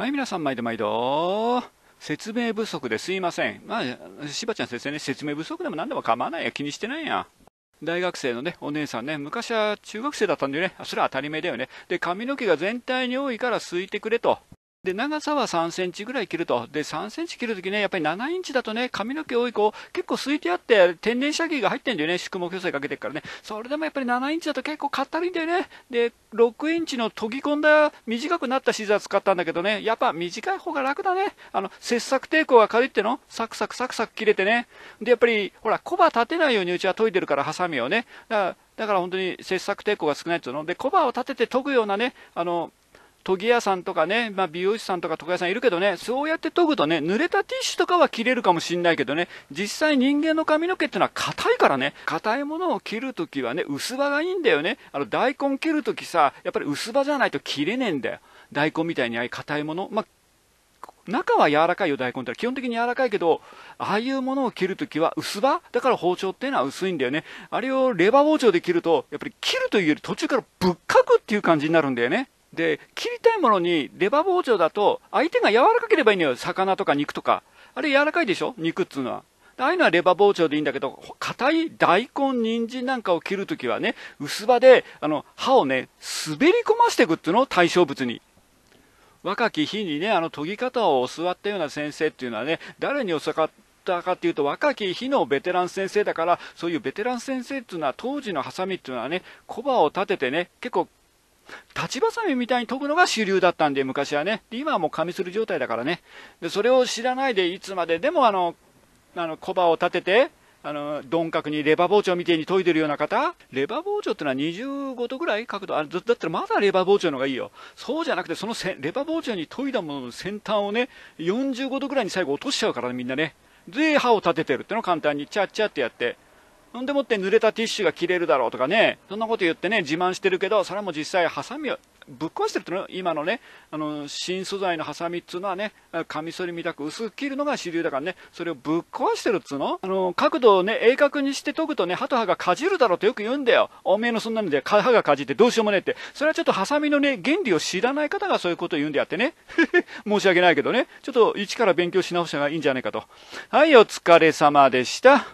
はい、皆さん、毎度毎度。説明不足ですいません。まあ、しばちゃん先生ね、説明不足でも何でも構わないや、気にしてないや。大学生のね、お姉さんね、昔は中学生だったんでね、それは当たり前だよね。で、髪の毛が全体に多いからすいてくれと。で長さは3センチぐらい切ると、で3センチ切るときね、やっぱり7インチだとね、髪の毛多い子、結構すいてあって、天然シャギが入ってんだよね、宿毛矯正かけてるからね、それでもやっぱり7インチだと結構かったるいんだよね、で6インチの研ぎ込んだ短くなったシーザー使ったんだけどね、やっぱ短い方が楽だね、あの切削抵抗が軽いっての、サクサクサクサク切れてね、でやっぱり、ほら、コバ立てないようにうちは研いでるから、ハサミをね。だからだから本当に切削抵抗が少ないっていうので、コバを立てて研ぐようなね、あの研ぎ屋さんとかね、まあ、美容師さんとか床屋さんいるけどね、そうやって研ぐとね、濡れたティッシュとかは切れるかもしんないけどね、実際人間の髪の毛ってのは硬いからね、硬いものを切るときはね、薄刃がいいんだよね。あの、大根切るときさ、やっぱり薄刃じゃないと切れねえんだよ。大根みたいにああいう硬いもの。まあ中は柔らかいよ、大根って基本的に柔らかいけど、ああいうものを切るときは薄刃だから包丁っていうのは薄いんだよね。あれをレバー包丁で切ると、やっぱり切るというより途中からぶっかくっていう感じになるんだよね。で切りたいものにバー包丁だと相手が柔らかければいいのよ魚とか肉とかあれ柔らかいでしょ肉っつうのはああいうのはレバー包丁でいいんだけど、硬い大根、人参なんかを切るときはね、薄刃で、あの、刃をね、滑り込ませていくっていうのを対象物に。若き日にね、あの、研ぎ方を教わったような先生っていうのはね、誰に教わったかっていうと、若き日のベテラン先生だから、そういうベテラン先生っていうのは、当時のハサミっていうのはね、コバを立ててね、結構立ちばさみみたいに研ぐのが主流だったんで、昔はね。今はもう紙する状態だからね。で、それを知らないで、いつまで、でもあの、あの、コバを立てて、あの、鈍角にレバー包丁みたいに研いでるような方レバー包丁ってのは25度ぐらい角度あれだったらまだレバー包丁の方がいいよ。そうじゃなくて、そのせレバー包丁に研いだものの先端をね、45度ぐらいに最後落としちゃうからね、みんなね。で、刃を立ててるってのを簡単に、チャッチャってやって。ほんでもって濡れたティッシュが切れるだろうとかね、そんなこと言ってね、自慢してるけど、それも実際、ハサミをぶっ壊してるっての今のね、あの、新素材のハサミっつうのはね、カミソリみたく薄く切るのが主流だからね、それをぶっ壊してるっつうのあの、角度をね、鋭角にして研ぐとね、歯と歯がかじるだろうってよく言うんだよ。おめえのそんなので、歯がかじってどうしようもねえって。それはちょっとハサミのね、原理を知らない方がそういうことを言うんであってね。申し訳ないけどね、ちょっと一から勉強し直した方がいいんじゃないかと。はい、お疲れ様でした。